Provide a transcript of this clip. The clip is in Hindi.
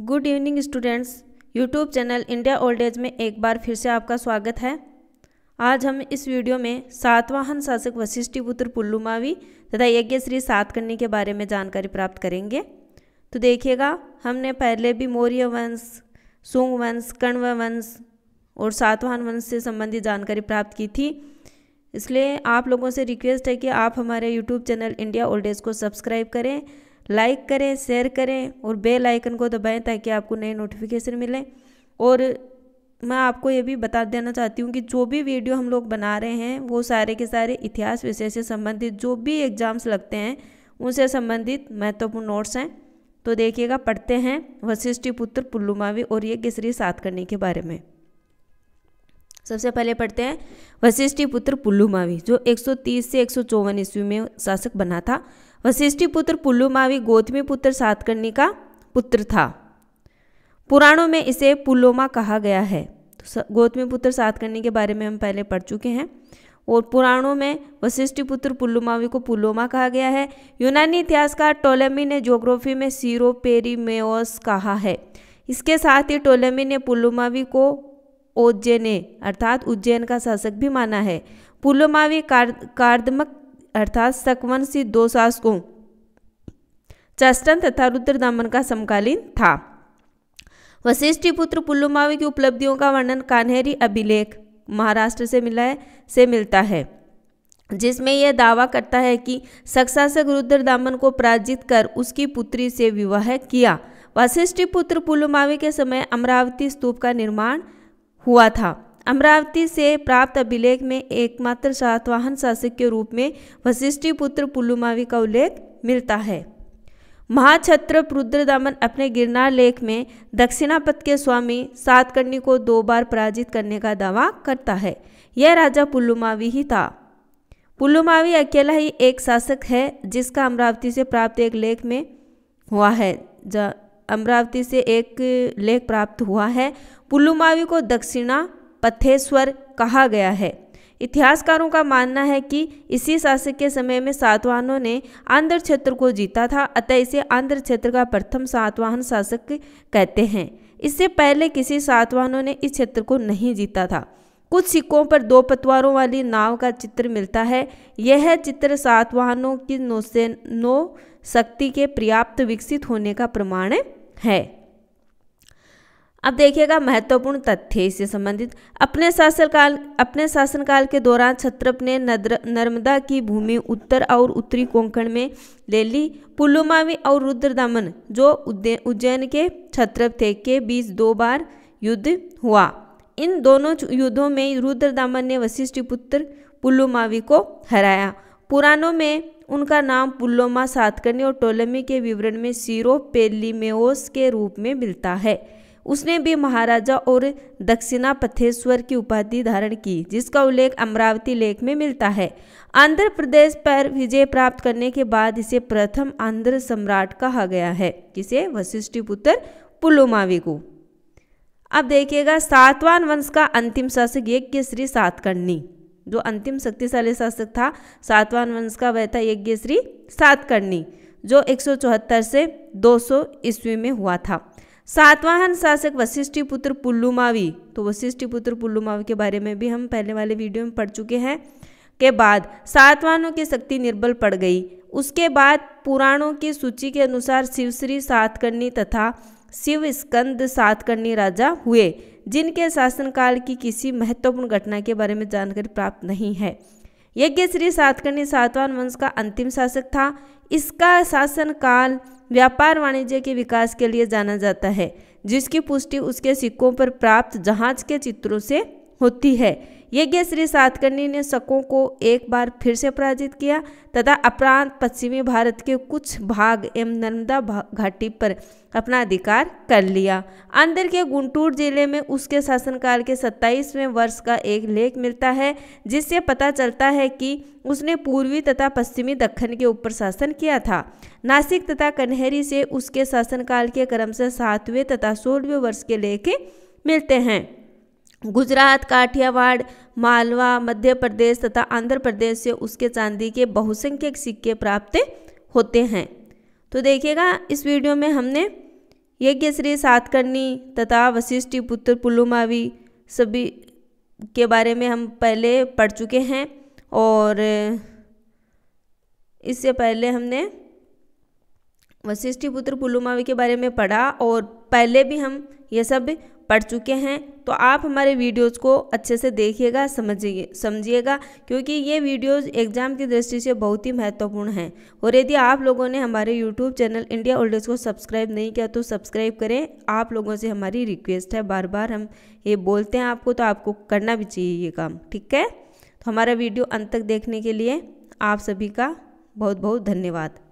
good evening students YouTube channel India old age में एक बार फिर से आपका स्वागत है आज हम इस वीडियो में सातवाहन शासक वशिष्ठी पुत्र पुल्लुमावी तथा यज्ञ श्री सातकर्णी के बारे में जानकारी प्राप्त करेंगे तो देखिएगा हमने पहले भी मौर्य वंश सुंग वंश कण्व वंश और सातवाहन वंश से संबंधित जानकारी प्राप्त की थी इसलिए आप लोगों से रिक्वेस्ट है कि आप हमारे YouTube channel India old age को सब्सक्राइब करें लाइक करें शेयर करें और बेल आइकन को दबाएं ताकि आपको नए नोटिफिकेशन मिलें और मैं आपको ये भी बता देना चाहती हूँ कि जो भी वीडियो हम लोग बना रहे हैं वो सारे के सारे इतिहास विषय से संबंधित जो भी एग्ज़ाम्स लगते हैं उनसे संबंधित महत्वपूर्ण नोट्स हैं तो देखिएगा पढ़ते हैं वशिष्ठ पुत्र पुल्लुमावी और ये केसरी सात करने के बारे में सबसे पहले पढ़ते हैं वशिष्ठ पुत्र पुल्लुमावी जो 130 से एक ईस्वी में शासक बना था वशिष्ठी पुत्र पुल्लू मावी गोतमी पुत्र सातकर्णी का पुत्र था पुराणों में इसे पुल्लोमा कहा गया है तो गौतमी पुत्र सातकर्णी के बारे में हम पहले पढ़ चुके हैं और पुराणों में वशिष्ठी पुत्र पुल्लुमावी को पुल्लोमा कहा गया है यूनानी इतिहासकार टोलेमी ने जोग्राफी में सीरो पेरीमेओस कहा है इसके साथ ही टोलेमी ने पुल्लुमावी को ओज्जैने अर्थात उज्जैन का शासक भी माना है पुलोमावी कार्दमक अर्थात सकवंशी दो शासकों चष्टन तथा रुद्र दमन का समकालीन था वशिष्ठ पुत्र पुल्लुमावी की उपलब्धियों का वर्णन कान्हेरी अभिलेख महाराष्ट्र से मिला है से मिलता है जिसमें यह दावा करता है कि सक्सासक रुद्र दामन को पराजित कर उसकी पुत्री से विवाह किया वशिष्ठ पुत्र पुलुमावी के समय अमरावती स्तूप का निर्माण हुआ था अमरावती से प्राप्त अभिलेख में एकमात्र सातवाहन शासक के रूप में पुत्र पुलुमावी का उल्लेख मिलता है महाछत्र रुद्रदामन अपने गिरनार लेख में दक्षिणापथ के स्वामी सातकर्णी को दो बार पराजित करने का दावा करता है यह राजा पुल्लुमावी ही था पुल्लुमावी अकेला ही एक शासक है जिसका अमरावती से प्राप्त एक लेख में हुआ है अमरावती से एक लेख प्राप्त हुआ है पुल्लुमावी को दक्षिणा पथेश्वर कहा गया है इतिहासकारों का मानना है कि इसी शासक के समय में सातवाहनों ने आंध्र क्षेत्र को जीता था अतः इसे आंध्र क्षेत्र का प्रथम सातवाहन शासक कहते हैं इससे पहले किसी सातवाहनों ने इस क्षेत्र को नहीं जीता था कुछ सिक्कों पर दो पतवारों वाली नाव का चित्र मिलता है यह चित्र सातवाहनों की नौसे नौ शक्ति के पर्याप्त विकसित होने का प्रमाण है अब देखिएगा महत्वपूर्ण तथ्य इससे संबंधित अपने शासनकाल अपने शासनकाल के दौरान छत्रप ने नर्मदा की भूमि उत्तर और उत्तरी कोंकण में ले ली पुलुमावी और रुद्रदमन जो उज्जैन के छत्रप थे के बीच दो बार युद्ध हुआ इन दोनों युद्धों में रुद्रदामन ने वशिष्ठ पुत्र पुल्लुमावी को हराया पुराणों में उनका नाम पुल्लोमा सातकर्णी और टोलमी के विवरण में सीरो पेलीमेओस के रूप में मिलता है उसने भी महाराजा और दक्षिणा पथेश्वर की उपाधि धारण की जिसका उल्लेख अमरावती लेख में मिलता है आंध्र प्रदेश पर विजय प्राप्त करने के बाद इसे प्रथम आंध्र सम्राट कहा गया है किसे पुत्र पुलुमावी को अब देखिएगा सातवान वंश का अंतिम शासक यज्ञ श्री सातकर्णी जो अंतिम शक्तिशाली शासक था सातवान वंश का वह था यज्ञ श्री सातकर्णी जो एक से 200 ईस्वी में हुआ था सातवाहन शासक वशिष्ठ पुत्र पुल्लुमावी तो वशिष्ठ पुत्र पुल्लुमावी के बारे में भी हम पहले वाले वीडियो में पढ़ चुके हैं के बाद सातवाहनों की शक्ति निर्बल पड़ गई उसके बाद पुराणों की सूची के अनुसार शिवश्री सातकर्णी तथा शिव स्कंद सातकर्णी राजा हुए जिनके शासनकाल की किसी महत्वपूर्ण घटना के बारे में जानकारी प्राप्त नहीं है यज्ञ श्री सातकर्णी सातवान वंश का अंतिम शासक था इसका शासनकाल व्यापार वाणिज्य के विकास के लिए जाना जाता है जिसकी पुष्टि उसके सिक्कों पर प्राप्त जहाज के चित्रों से होती है यज्ञ श्री सातकर्णी ने शकों को एक बार फिर से पराजित किया तथा अपरांत पश्चिमी भारत के कुछ भाग एवं नर्मदा घाटी पर अपना अधिकार कर लिया आंध्र के गुंटूर जिले में उसके शासनकाल के 27वें वर्ष का एक लेख मिलता है जिससे पता चलता है कि उसने पूर्वी तथा पश्चिमी दक्षिण के ऊपर शासन किया था नासिक तथा कन्हहरी से उसके शासनकाल के क्रम से सातवें तथा सोलहवें वर्ष के लेख मिलते हैं गुजरात काठियावाड़ मालवा मध्य प्रदेश तथा आंध्र प्रदेश से उसके चांदी के बहुसंख्यक सिक्के प्राप्त होते हैं तो देखिएगा इस वीडियो में हमने यज्ञश्री सातकर्णी तथा वशिष्ठ पुत्र पुलुमावी सभी के बारे में हम पहले पढ़ चुके हैं और इससे पहले हमने वशिष्ठ पुत्र पुलुमावी के बारे में पढ़ा और पहले भी हम ये सब पढ़ चुके हैं तो आप हमारे वीडियोज़ को अच्छे से देखिएगा समझिए समझिएगा क्योंकि ये वीडियोज़ एग्जाम की दृष्टि से बहुत ही महत्वपूर्ण हैं और यदि आप लोगों ने हमारे यूट्यूब चैनल इंडिया ओल्डेज को सब्सक्राइब नहीं किया तो सब्सक्राइब करें आप लोगों से हमारी रिक्वेस्ट है बार बार हम ये बोलते हैं आपको तो आपको करना भी चाहिए ये काम ठीक है तो हमारा वीडियो अंत तक देखने के लिए आप सभी का बहुत बहुत धन्यवाद